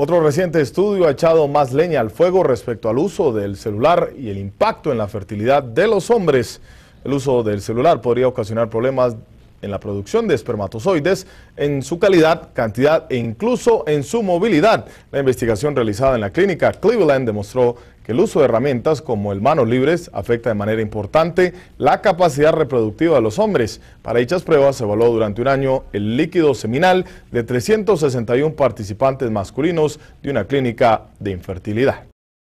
Otro reciente estudio ha echado más leña al fuego respecto al uso del celular y el impacto en la fertilidad de los hombres. El uso del celular podría ocasionar problemas en la producción de espermatozoides, en su calidad, cantidad e incluso en su movilidad. La investigación realizada en la clínica Cleveland demostró el uso de herramientas como el manos libres afecta de manera importante la capacidad reproductiva de los hombres. Para dichas pruebas se evaluó durante un año el líquido seminal de 361 participantes masculinos de una clínica de infertilidad.